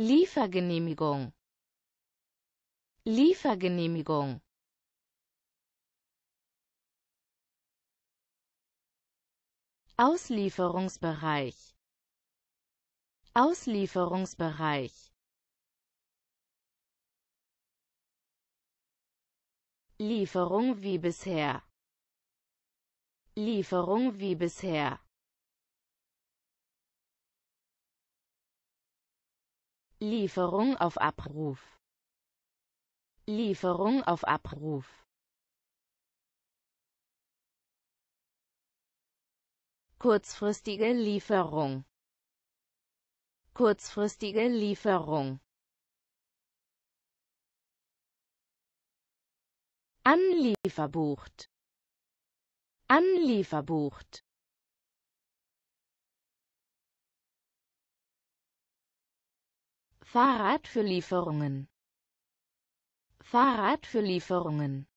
Liefergenehmigung Liefergenehmigung Auslieferungsbereich Auslieferungsbereich Lieferung wie bisher Lieferung wie bisher Lieferung auf Abruf Lieferung auf Abruf Kurzfristige Lieferung Kurzfristige Lieferung Anlieferbucht Anlieferbucht Fahrrad für Lieferungen Fahrrad für Lieferungen